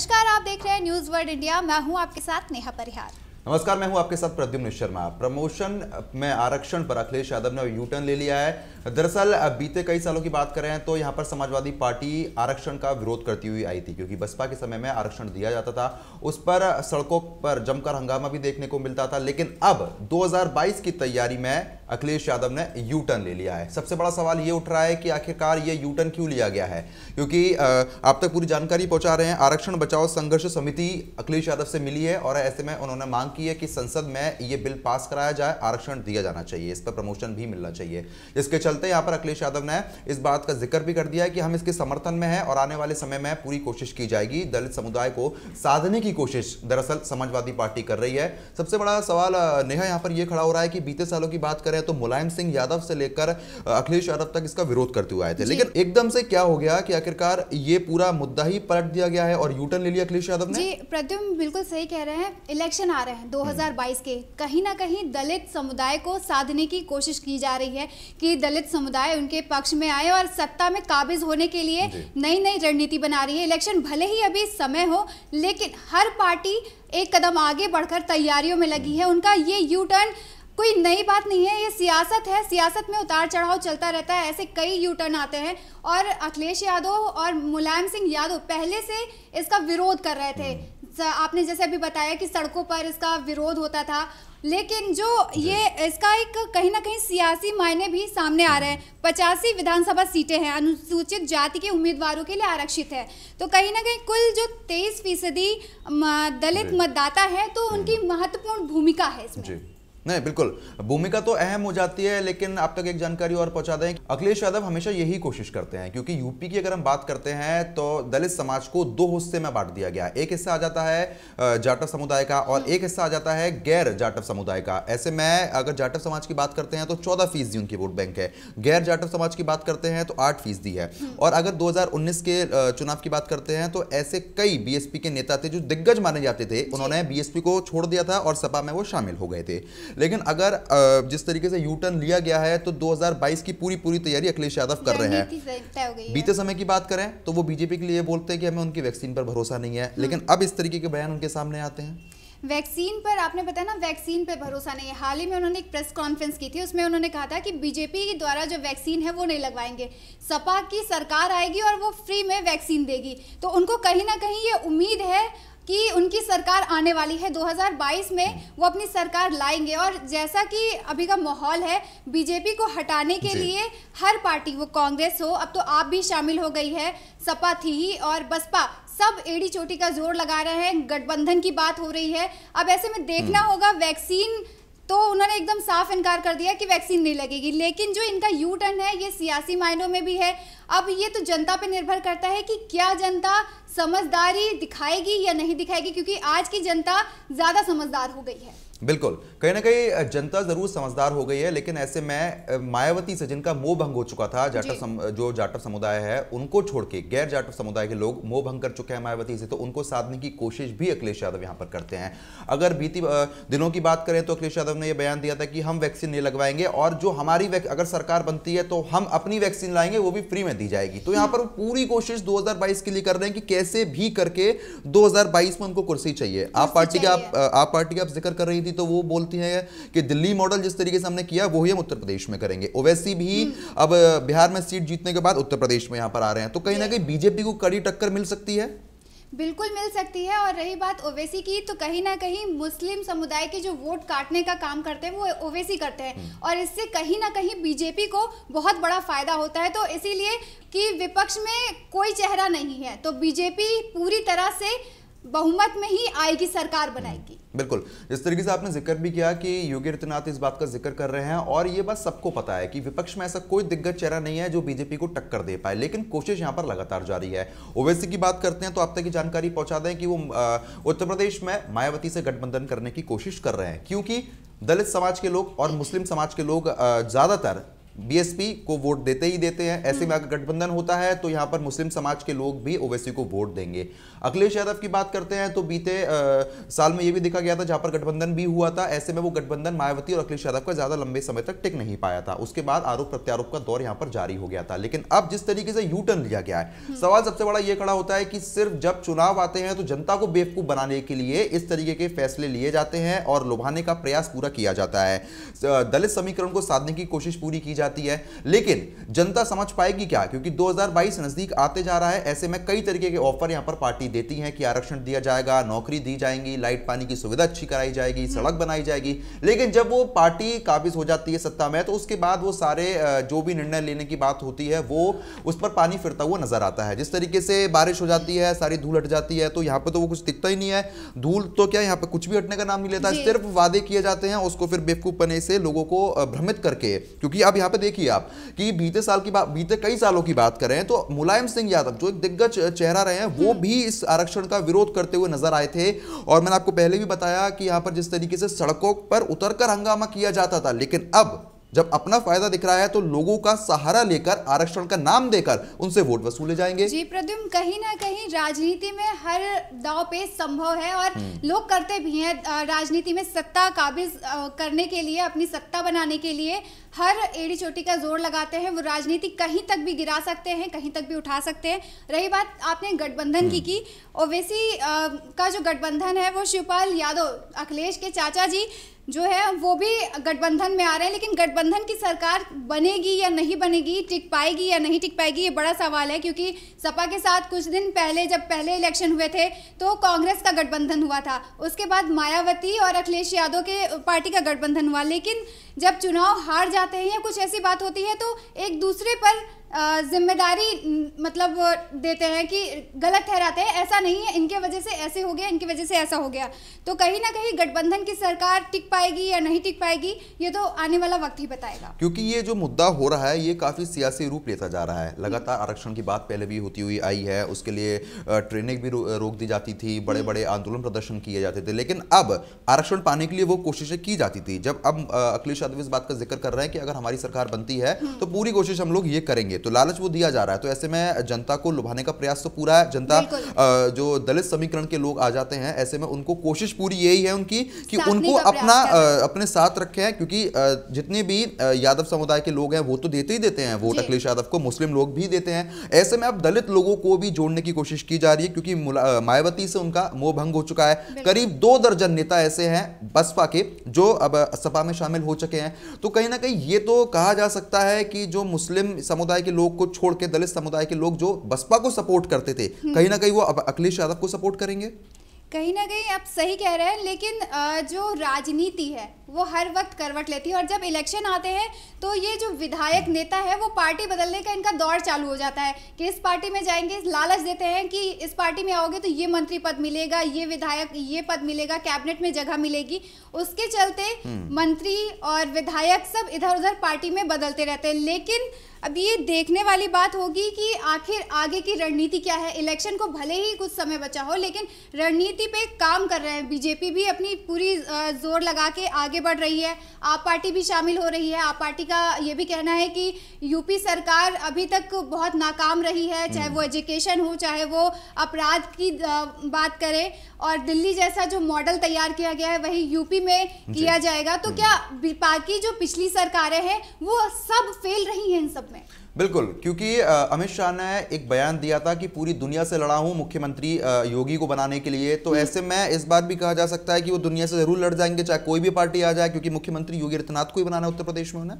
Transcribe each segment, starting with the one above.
नमस्कार आप देख रहे हैं न्यूज वर्ल्ड इंडिया मैं हूं आपके साथ नेहा परिहार नमस्कार मैं हूं आपके साथ प्रद्युम्न शर्मा प्रमोशन में आरक्षण पर अखिलेश यादव ने यू टर्न ले लिया है दरअसल बीते कई सालों की बात करें तो यहां पर समाजवादी पार्टी आरक्षण का विरोध करती हुई आई थी क्योंकि बसपा के समय में आरक्षण दिया जाता था उस पर सड़कों पर जमकर हंगामा भी देखने को मिलता था लेकिन अब दो की तैयारी में अखिलेश यादव ने यू टर्न ले लिया है सबसे बड़ा सवाल ये उठ रहा है कि आखिरकार ये यू टर्न क्यों लिया गया है क्योंकि आप तक पूरी जानकारी पहुंचा रहे हैं आरक्षण बचाओ संघर्ष समिति अखिलेश यादव से मिली है और ऐसे में उन्होंने मांग की है कि संसद में ये बिल पास कराया जाए आरक्षण दिया जाना चाहिए इस पर प्रमोशन भी मिलना चाहिए इसके चलते यहाँ पर अखिलेश यादव ने इस बात का जिक्र भी कर दिया है कि हम इसके समर्थन में है और आने वाले समय में पूरी कोशिश की जाएगी दलित समुदाय को साधने की कोशिश दरअसल समाजवादी पार्टी कर रही है सबसे बड़ा सवाल नेहा यहाँ पर यह खड़ा हो रहा है कि बीते सालों की बात करें है तो मुलायम सिंह यादव से लेकर अखिलेश यादव तक इसका विरोध करते हुए आए थे लेकिन एकदम से क्या हो गया कि आखिरकार ये पूरा मुद्दा ही पलट दिया गया है और यूटर्न ले लिया अखिलेश यादव ने जी प्रद्युम बिल्कुल सही कह रहे हैं इलेक्शन आ रहे हैं दो के कहीं ना कहीं दलित समुदाय को साधने की कोशिश की जा रही है कि दलित समुदाय उनके पक्ष में आए और सत्ता में काबिज होने के लिए नई नई रणनीति बना रही है इलेक्शन भले ही अभी समय हो लेकिन हर पार्टी एक कदम आगे बढ़कर तैयारियों में लगी है उनका ये यू टर्न कोई नई बात नहीं है ये सियासत है सियासत में उतार चढ़ाव चलता रहता है ऐसे कई यू टर्न आते हैं और अखिलेश यादव और मुलायम सिंह यादव पहले से इसका विरोध कर रहे थे आपने जैसे अभी बताया कि सड़कों पर इसका विरोध होता था लेकिन जो ये इसका एक कहीं ना कहीं सियासी मायने भी सामने आ रहे हैं पचासी विधानसभा सीटें हैं अनुसूचित जाति के उम्मीदवारों के लिए आरक्षित है तो कहीं ना कहीं कुल जो तेईस फीसदी दलित मतदाता है तो उनकी हम्म। महत्वपूर्ण भूमिका है इसमें नहीं बिल्कुल भूमिका तो अहम हो जाती है लेकिन आप तक एक जानकारी और पहुंचा दें अखिलेश यादव हमेशा यही कोशिश करते हैं क्योंकि यूपी की अगर हम बात करते हैं तो दलित समाज को दो हिस्से में बांट दिया गया एक हिस्सा आ जाता है जाटव समुदाय का और एक हिस्सा आ जाता है गैर जाटव समुदाय का ऐसे में अगर जाटव समाज की बात करते हैं तो चौदह फीसदी उनकी वोट बैंक है गैर जाटव समाज की बात करते हैं तो आठ फीसदी है और अगर दो के चुनाव की बात करते हैं तो ऐसे कई बीएसपी के नेता थे जो दिग्गज माने जाते थे उन्होंने बीएसपी को छोड़ दिया था और सपा में वो शामिल हो गए थे लेकिन अगर जिस तरीके से यू टर्न लिया गया है तो 2022 की पूरी पूरी तैयारी अखिलेश यादव कर रहे हैं बीते समय की बात करें तो वो बीजेपी के लिए बोलते हैं कि हमें उनकी वैक्सीन पर भरोसा नहीं है हाँ। लेकिन अब इस तरीके के बयान उनके सामने आते हैं वैक्सीन पर आपने बताया ना वैक्सीन पर भरोसा नहीं है हाल ही में उन्होंने एक प्रेस कॉन्फ्रेंस की थी उसमें उन्होंने कहा था कि बीजेपी के द्वारा जो वैक्सीन है वो नहीं लगवाएंगे सपा की सरकार आएगी और वो फ्री में वैक्सीन देगी तो उनको कहीं ना कहीं ये उम्मीद है कि उनकी सरकार आने वाली है 2022 में वो अपनी सरकार लाएंगे और जैसा कि अभी का माहौल है बीजेपी को हटाने के लिए हर पार्टी वो कांग्रेस हो अब तो आप भी शामिल हो गई है सपा थी और बसपा सब एड़ी चोटी का जोर लगा रहे हैं गठबंधन की बात हो रही है अब ऐसे में देखना हम्म। होगा वैक्सीन तो उन्होंने एकदम साफ इनकार कर दिया कि वैक्सीन नहीं लगेगी लेकिन जो इनका यू टर्न है ये सियासी मायनों में भी है अब ये तो जनता पे निर्भर करता है कि क्या जनता समझदारी दिखाएगी या नहीं दिखाएगी क्योंकि आज की जनता ज़्यादा समझदार हो गई है बिल्कुल कहीं ना कहीं जनता जरूर समझदार हो गई है लेकिन ऐसे में मायावती से जिनका मोह भंग हो चुका था जाटव सम, जो जाटव समुदाय है उनको छोड़ के गैर जाटव समुदाय के लोग मोह भंग कर चुके हैं मायावती से तो उनको साधने की कोशिश भी अखिलेश यादव यहां पर करते हैं अगर बीती दिनों की बात करें तो अखिलेश यादव ने यह बयान दिया था कि हम वैक्सीन नहीं लगवाएंगे और जो हमारी अगर सरकार बनती है तो हम अपनी वैक्सीन लाएंगे वो भी फ्री में दी जाएगी तो यहाँ हम्म। पर पूरी कोशिश दो के लिए कर रहे हैं कि कैसे कैसे भी करके 2022 में उनको कुर्सी चाहिए आप पार्टी का आप, पार्टी का आप जिक्र कर रही थी तो वो बोलती है कि दिल्ली मॉडल जिस तरीके से हमने किया ही हम उत्तर प्रदेश में करेंगे ओवैसी भी हम्म। अब बिहार में सीट जीतने के बाद उत्तर प्रदेश में यहाँ पर आ रहे हैं तो कहीं ना कहीं बीजेपी को कड़ी टक्कर मिल सकती है बिल्कुल मिल सकती है और रही बात ओवैसी की तो कहीं ना कहीं मुस्लिम समुदाय के जो वोट काटने का काम करते हैं वो ओवैसी करते हैं हम्म। और इससे कहीं ना कहीं बीजेपी को बहुत बड़ा फायदा होता है तो इसीलिए कि विपक्ष में कोई चेहरा नहीं है तो बीजेपी पूरी तरह से बहुमत में ही आएगी सरकार हम्म, बनाएगी बिल्कुल जिस तरीके से आपने जिक्र भी किया कि योगी आदित्यनाथ इस बात का जिक्र कर रहे हैं और ये बात सबको पता है कि विपक्ष में ऐसा कोई दिग्गज चेहरा नहीं है जो बीजेपी को टक्कर दे पाए लेकिन कोशिश यहां पर लगातार जारी है ओवैसी की बात करते हैं तो आप तक की जानकारी पहुंचा दें कि वो उत्तर प्रदेश में मायावती से गठबंधन करने की कोशिश कर रहे हैं क्योंकि दलित समाज के लोग और मुस्लिम समाज के लोग ज्यादातर बीएसपी को वोट देते ही देते हैं ऐसे में हम्म। अगर गठबंधन होता है तो यहाँ पर मुस्लिम समाज के लोग भी ओवैसी को वोट देंगे अखिलेश यादव की बात करते हैं तो बीते आ, साल में यह भी देखा गया था जहां पर गठबंधन भी हुआ था ऐसे में वो गठबंधन मायावती और अखिलेश यादव का ज्यादा लंबे समय तक टिक नहीं पाया था उसके बाद आरोप प्रत्यारोप का दौर यहां पर जारी हो गया था लेकिन अब जिस तरीके से यू टर्न लिया गया है हम्म। सवाल सबसे बड़ा यह खड़ा होता है कि सिर्फ जब चुनाव आते हैं तो जनता को बेवकूफ बनाने के लिए इस तरीके के फैसले लिए जाते हैं और लुभाने का प्रयास पूरा किया जाता है दलित समीकरण को साधने की कोशिश पूरी की जाती है लेकिन जनता समझ पाएगी क्या क्योंकि 2022 नजदीक आते जा रहा है ऐसे में कई तरीके के ऑफर यहां पर पार्टी देती है कि आरक्षण दिया जाएगा नौकरी दी जाएंगी लाइट पानी की सुविधा अच्छी कराई जाएगी हम्म। सड़क बनाई जाएगी लेकिन जब वो पार्टी काबिज हो जाती है सत्ता में तो उसके बाद वो सारे जो भी निर्णय लेने की बात होती है वो उस पर पानी फिरता हुआ नजर आता है जिस तरीके से बारिश हो जाती है सारी धूल हट जाती है तो यहाँ पर तो वो कुछ दिखता ही नहीं है धूल तो क्या यहाँ पर कुछ भी हटने का नाम नहीं लेता सिर्फ वादे किए जाते हैं उसको फिर बेवकूफ बने से लोगों को भ्रमित करके क्योंकि अब यहाँ यहाँ पे देखिए आप कि बीते साल की बात बीते कई सालों की बात करें तो मुलायम सिंह यादव जो एक दिग्गज चेहरा रहे हैं वो हम्म। भी इस आरक्षण का विरोध करते हुए नजर आए थे और मैंने आपको पहले भी बताया कि यहाँ पर जिस तरीके से सड़कों पर उतरकर हंगामा किया जाता था लेकिन अब जब अपना फायदा दिख रहा है तो लोगों का सहारा लेकर आरक्षण का नाम देकर उनसे वोट वसूले जाएंगे जी प्रद्युम कहीं ना कहीं राजनीति में हर दाव पे संभव है और हम्म। लोग करते भी हैं राजनीति में सत्ता काबिज करने के लिए अपनी सत्ता बनाने के लिए हर एड़ी चोटी का जोर लगाते हैं वो राजनीति कहीं तक भी गिरा सकते हैं कहीं तक भी उठा सकते हैं रही बात आपने गठबंधन की हम्म। की ओवैसी का जो गठबंधन है वो शिवपाल यादव अखिलेश के चाचा जी जो है वो भी गठबंधन में आ रहे हैं लेकिन गठबंधन की सरकार बनेगी या नहीं बनेगी टिक पाएगी या नहीं टिक पाएगी ये बड़ा सवाल है क्योंकि सपा के साथ कुछ दिन पहले जब पहले इलेक्शन हुए थे तो कांग्रेस का गठबंधन हुआ था उसके बाद मायावती और अखिलेश यादव के पार्टी का गठबंधन हुआ लेकिन जब चुनाव हार जाते हैं या कुछ ऐसी बात होती है तो एक दूसरे पर जिम्मेदारी मतलब देते हैं कि गलत ठहराते हैं ऐसा नहीं है इनके वजह से ऐसे हो गया इनकी वजह से ऐसा हो गया तो कहीं ना कहीं गठबंधन की सरकार टिक पाएगी या नहीं टिक पाएगी ये तो आने वाला वक्त ही बताएगा क्योंकि ये जो मुद्दा हो रहा है ये काफ़ी सियासी रूप लेता जा रहा है लगातार हम्म। आरक्षण की बात पहले भी होती हुई आई है उसके लिए ट्रेनिंग भी रोक दी जाती थी बड़े बड़े हम्म। आंदोलन प्रदर्शन किए जाते थे लेकिन अब आरक्षण पाने के लिए वो कोशिशें की जाती थी जब अब अखिलेश यादव इस बात का जिक्र कर रहे हैं कि अगर हमारी सरकार बनती है हम्म। तो पूरी कोशिश हम लोग ये करेंगे तो लालच वो दिया जा रहा है तो ऐसे में जनता को लुभाने का प्रयास तो पूरा है जनता जो दलित समीकरण के लोग आ जाते हैं ऐसे में उनको कोशिश पूरी यही है उनकी कि उनको अपना अपने साथ रखे क्योंकि जितने भी यादव समुदाय के लोग हैं वो तो देते ही देते हैं वोट अखिलेश यादव को मुस्लिम लोग भी देते हैं ऐसे में अब दलित लोगों को भी जोड़ने की कोशिश की जा रही है क्योंकि मायावती से उनका मोह भंग हो चुका है करीब दो दर्जन नेता ऐसे हैं बसपा के जो अब सपा में शामिल हो चुके हैं तो कहीं ना कहीं ये तो कहा जा सकता है कि जो मुस्लिम समुदाय के के लोग को छोड़ के दलित समुदाय के लोग जो बसपा को सपोर्ट करते थे हम्म। कहीं ना कहीं वो अब अखिलेश यादव को सपोर्ट करेंगे कहीं ना कहीं आप सही कह रहे हैं लेकिन जो राजनीति है वो हर वक्त करवट लेती है और जब इलेक्शन आते हैं तो ये जो विधायक हम्म। नेता है वो पार्टी बदलने का इनका दौर चालू हो जाता है कि इस पार्टी में जाएंगे लालच देते हैं कि इस पार्टी में आओगे तो ये मंत्री पद मिलेगा ये विधायक ये पद मिलेगा कैबिनेट में जगह मिलेगी उसके चलते हम्म। मंत्री और विधायक सब इधर उधर पार्टी में बदलते रहते हैं लेकिन अब ये देखने वाली बात होगी कि आखिर आगे की रणनीति क्या है इलेक्शन को भले ही कुछ समय बचा हो लेकिन रणनीति पे काम कर रहे हैं बीजेपी भी अपनी पूरी जोर लगा के आगे बढ़ रही है आप पार्टी भी शामिल हो रही है आप पार्टी का ये भी कहना है कि यूपी सरकार अभी तक बहुत नाकाम रही है चाहे वो हम्म। एजुकेशन हो चाहे वो अपराध की बात करें और दिल्ली जैसा जो मॉडल तैयार किया गया है वही यूपी में किया जाएगा तो हम्म। क्या बाकी जो पिछली सरकारें हैं वो सब फेल रही हैं इन सब में बिल्कुल क्योंकि अमित शाह ने एक बयान दिया था कि पूरी दुनिया से लड़ा हूं मुख्यमंत्री योगी को बनाने के लिए तो हम्म। ऐसे में इस बार भी कहा जा सकता है कि वो दुनिया से जरूर लड़ जाएंगे चाहे कोई भी पार्टी आ जाए क्योंकि मुख्यमंत्री योगी आदित्यनाथ को ही बनाना उत्तर प्रदेश में उन्हें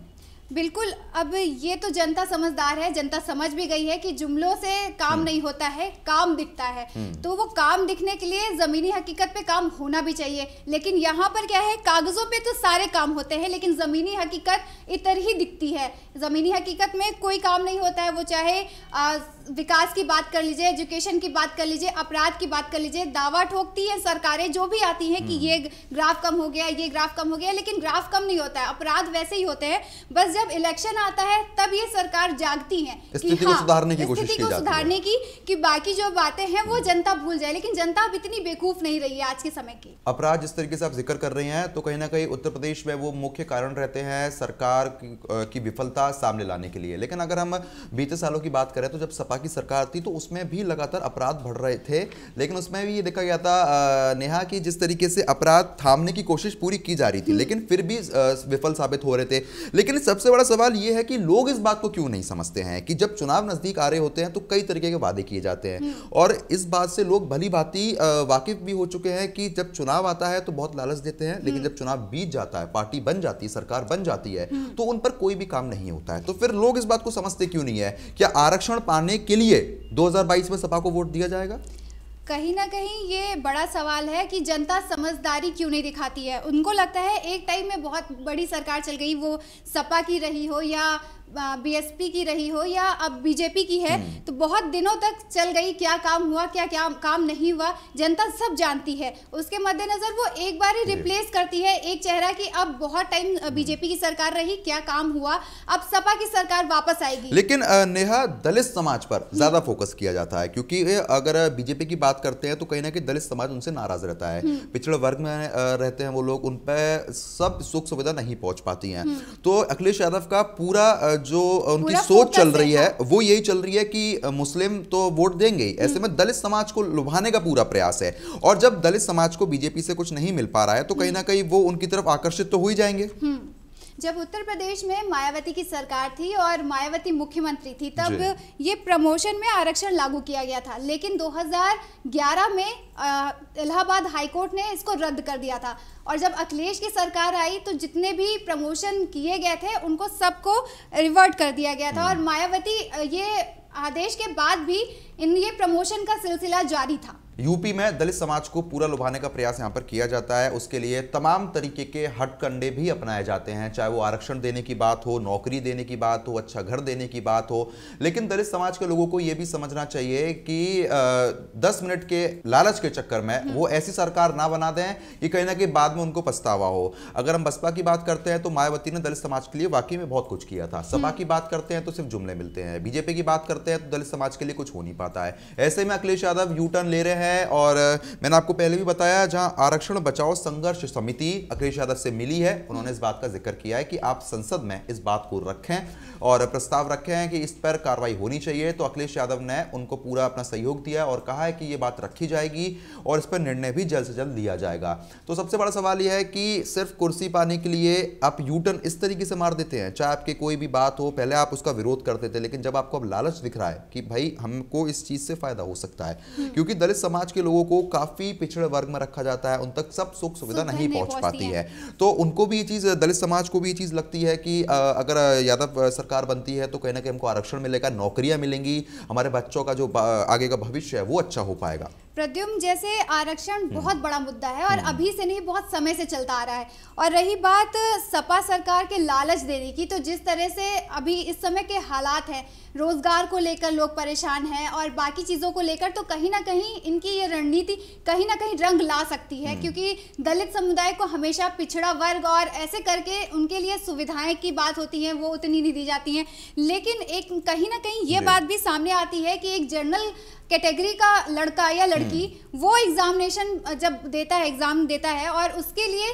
बिल्कुल अब ये तो जनता समझदार है जनता समझ भी गई है कि जुमलों से काम हम्म। नहीं होता है काम दिखता है हम्म। तो वो काम दिखने के लिए जमीनी हकीकत पे काम होना भी चाहिए लेकिन यहाँ पर क्या है कागजों पे तो सारे काम होते हैं लेकिन जमीनी हकीकत इतर ही दिखती है जमीनी हकीकत में कोई काम नहीं होता है वो चाहे आ, विकास की बात कर लीजिए एजुकेशन की बात कर लीजिए अपराध की बात कर लीजिए दावा ठोकती है सरकारें जो भी आती हैं कि ये ग्राफ कम हो गया ये ग्राफ कम हो गया लेकिन ग्राफ कम नहीं होता है अपराध वैसे ही होते हैं बस जब इलेक्शन आता है तब ये सरकार जागती है स्थिति को हाँ, सुधारने की कोशिश की सुधारने की कि बाकी जो बातें हैं वो जनता भूल जाए लेकिन जनता अब इतनी बेकूफ नहीं रही है आज के समय की अपराध जिस तरीके से आप जिक्र कर रहे हैं तो कहीं ना कहीं उत्तर प्रदेश में वो मुख्य कारण रहते हैं सरकार की विफलता सामने लाने के लिए लेकिन अगर हम बीते सालों की बात करें तो जब सपा की सरकार थी तो उसमें भी लगातार अपराध बढ़ रहे थे लेकिन उसमें भी ये देखा गया था नेहा कि जिस तरीके से अपराध थामने की कोशिश पूरी की जा रही थी लेकिन फिर भी विफल साबित हो रहे थे लेकिन सबसे बड़ा सवाल ये है कि लोग इस बात को क्यों नहीं समझते हैं कि जब चुनाव नज़दीक आ रहे होते हैं तो कई तरीके के वादे किए जाते हैं और इस बात से लोग भली भांति वाकिफ भी हो चुके हैं कि जब चुनाव आता है तो बहुत लालच देते हैं लेकिन जब चुनाव बीत जाता है पार्टी बन जाती है सरकार बन जाती है तो उन पर कोई भी काम नहीं होता है तो फिर लोग इस बात को समझते क्यों नहीं है क्या आरक्षण पाने के लिए 2022 में सपा को वोट दिया जाएगा कहीं ना कहीं ये बड़ा सवाल है कि जनता समझदारी क्यों नहीं दिखाती है उनको लगता है एक टाइम में बहुत बड़ी सरकार चल गई वो सपा की रही हो या बीएसपी की रही हो या अब बीजेपी की है हम्म। तो बहुत दिनों तक चल गई क्या काम हुआ क्या क्या काम नहीं हुआ जनता सब जानती है उसके मद्देनज़र वो एक बार ही रिप्लेस करती है एक चेहरा कि अब बहुत टाइम हम्म। बीजेपी की सरकार रही क्या काम हुआ अब सपा की सरकार वापस आएगी लेकिन नेहा दलित समाज पर हम्म। ज़्यादा फोकस किया जाता है क्योंकि अगर बीजेपी की बात बात करते हैं तो कहीं ना कहीं दलित समाज उनसे नाराज रहता है हम्म। पिछड़े वर्ग में रहते हैं वो लोग उन पर सब सुख सुविधा नहीं पहुंच पाती हैं हम्म। तो अखिलेश यादव का पूरा जो उनकी सोच चल रही है वो यही चल रही है कि मुस्लिम तो वोट देंगे ऐसे हम्म। में दलित समाज को लुभाने का पूरा प्रयास है और जब दलित समाज को बीजेपी से कुछ नहीं मिल पा रहा है तो कहीं ना कहीं वो उनकी तरफ आकर्षित तो हो ही जाएंगे जब उत्तर प्रदेश में मायावती की सरकार थी और मायावती मुख्यमंत्री थी तब ये प्रमोशन में आरक्षण लागू किया गया था लेकिन 2011 में इलाहाबाद हाईकोर्ट ने इसको रद्द कर दिया था और जब अखिलेश की सरकार आई तो जितने भी प्रमोशन किए गए थे उनको सबको रिवर्ट कर दिया गया था और हम्म। मायावती ये आदेश के बाद भी इन ये प्रमोशन का सिलसिला जारी था यूपी में दलित समाज को पूरा लुभाने का प्रयास यहाँ पर किया जाता है उसके लिए तमाम तरीके के हटकंडे भी अपनाए जाते हैं चाहे वो आरक्षण देने की बात हो नौकरी देने की बात हो अच्छा घर देने की बात हो लेकिन दलित समाज के लोगों को ये भी समझना चाहिए कि आ, दस मिनट के लालच के चक्कर में हम्म। वो ऐसी सरकार ना बना दें कि कहीं ना कहीं बाद में उनको पछतावा हो अगर हम बसपा की बात करते हैं तो मायावती ने दलित समाज के लिए वाकई में बहुत कुछ किया था सपा हम्म। की बात करते हैं तो सिर्फ जुमले मिलते हैं बीजेपी की बात करते हैं तो दलित समाज के लिए कुछ हो नहीं पाता है ऐसे में अखिलेश यादव यू टर्न ले रहे हैं है और मैंने आपको पहले भी बताया जहां आरक्षण बचाओ संघर्ष समिति अखिलेश यादव से मिली है उन्होंने इस बात का जिक्र किया है कि आप संसद में इस बात को रखें और प्रस्ताव रखे हैं कि इस पर कार्रवाई होनी चाहिए तो अखिलेश यादव ने उनको पूरा अपना सहयोग दिया और कहा है कि ये बात रखी जाएगी और इस पर निर्णय भी जल्द से जल्द लिया जाएगा तो सबसे बड़ा सवाल यह है कि सिर्फ कुर्सी पाने के लिए आप यूटर्न इस तरीके से मार देते हैं चाहे आपके कोई भी बात हो पहले आप उसका विरोध करते थे लेकिन जब आपको अब लालच दिख रहा है कि भाई हमको इस चीज़ से फायदा हो सकता है क्योंकि दलित समाज के लोगों को काफ़ी पिछड़े वर्ग में रखा जाता है उन तक सब सुख सुविधा नहीं पहुंच पाती है तो उनको भी ये चीज़ दलित समाज को भी ये चीज़ लगती है कि अगर यादव सरकार बनती है तो कहीं ना कहीं हमको आरक्षण मिलेगा नौकरियां मिलेंगी हमारे बच्चों का जो आगे का भविष्य है वो अच्छा हो पाएगा प्रद्युम जैसे आरक्षण हम्म। बहुत बड़ा मुद्दा है और हम्म। अभी से नहीं बहुत समय से चलता आ रहा है और रही बात सपा सरकार के लालच देने की तो जिस तरह से अभी इस समय के हालात हैं रोजगार को लेकर लोग परेशान हैं और बाकी चीज़ों को लेकर तो कहीं ना कहीं इनकी ये रणनीति कहीं ना कहीं रंग ला सकती है हम्म। क्योंकि दलित समुदाय को हमेशा पिछड़ा वर्ग और ऐसे करके उनके लिए सुविधाएं की बात होती है वो उतनी नहीं दी जाती हैं लेकिन एक कहीं ना कहीं ये बात भी सामने आती है कि एक जनरल कैटेगरी का लड़का या लड़की हम्म। वो एग्जामिनेशन जब देता है एग्जाम देता है और उसके लिए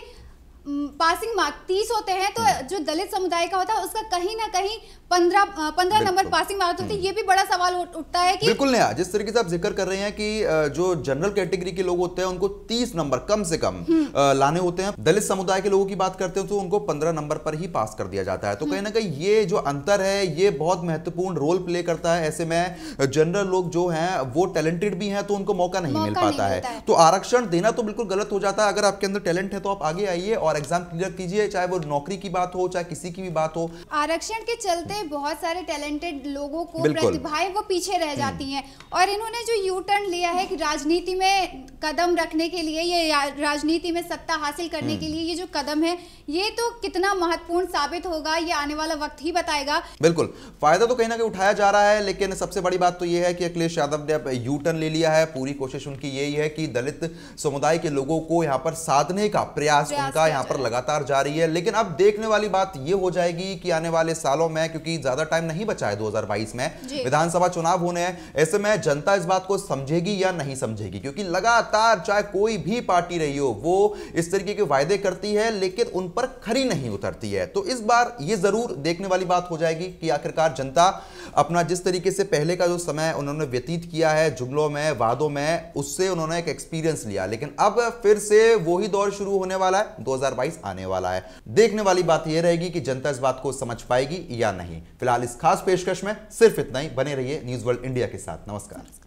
पासिंग मार्क तीस होते हैं तो हम्म। जो दलित समुदाय का होता है उसका कहीं ना कहीं पंद्रह नंबर पासिंग मार्क्स होते ये भी बड़ा सवाल उठता है कि बिल्कुल नया जिस तरीके से आप जिक्र कर रहे हैं कि जो जनरल कैटेगरी के लोग होते हैं उनको तीस नंबर कम से कम हम्म। लाने होते हैं दलित समुदाय के लोगों की बात करते हैं तो उनको पंद्रह नंबर पर ही पास कर दिया जाता है तो कहीं हम्म। ना कहीं ये जो अंतर है ये बहुत महत्वपूर्ण रोल प्ले करता है ऐसे में जनरल लोग जो है वो टैलेंटेड भी है तो उनको मौका नहीं मिल पाता है तो आरक्षण देना तो बिल्कुल गलत हो जाता है अगर आपके अंदर टैलेंट है तो आप आगे आइए और एग्जाम क्लियर कीजिए चाहे वो नौकरी की बात हो चाहे किसी की भी बात हो आरक्षण के चलते करते बहुत सारे टैलेंटेड लोगों को प्रतिभाएं वो पीछे रह हम्म। जाती हैं और इन्होंने जो यू टर्न लिया है कि राजनीति में कदम रखने के लिए ये राजनीति में सत्ता हासिल करने हम्म। के लिए ये जो कदम है ये तो कितना महत्वपूर्ण साबित होगा ये आने वाला वक्त ही बताएगा बिल्कुल फायदा तो कहीं ना कहीं उठाया जा रहा है लेकिन सबसे बड़ी बात तो ये है कि अखिलेश यादव ने अब यू टर्न ले लिया है पूरी कोशिश उनकी यही है कि दलित समुदाय के लोगों को यहाँ पर साधने का प्रयास, प्रयास उनका यहाँ पर लगातार जारी है लेकिन अब देखने वाली बात ये हो जाएगी कि आने वाले सालों में क्योंकि क्योंकि ज्यादा टाइम नहीं बचा है दो में विधानसभा चुनाव होने हैं ऐसे में जनता इस बात को समझेगी या नहीं समझेगी क्योंकि लगातार चाहे कोई भी पार्टी रही हो वो इस तरीके के वायदे करती है लेकिन उन पर खरी नहीं उतरती है तो इस बार ये जरूर देखने वाली बात हो जाएगी कि आखिरकार जनता अपना जिस तरीके से पहले का जो समय उन्होंने व्यतीत किया है जुमलों में वादों में उससे उन्होंने एक एक्सपीरियंस लिया लेकिन अब फिर से वही दौर शुरू होने वाला है 2022 आने वाला है देखने वाली बात यह रहेगी कि जनता इस बात को समझ पाएगी या नहीं फिलहाल इस खास पेशकश में सिर्फ इतना ही बने रहिए न्यूज वर्ल्ड इंडिया के साथ नमस्कार नमस्कार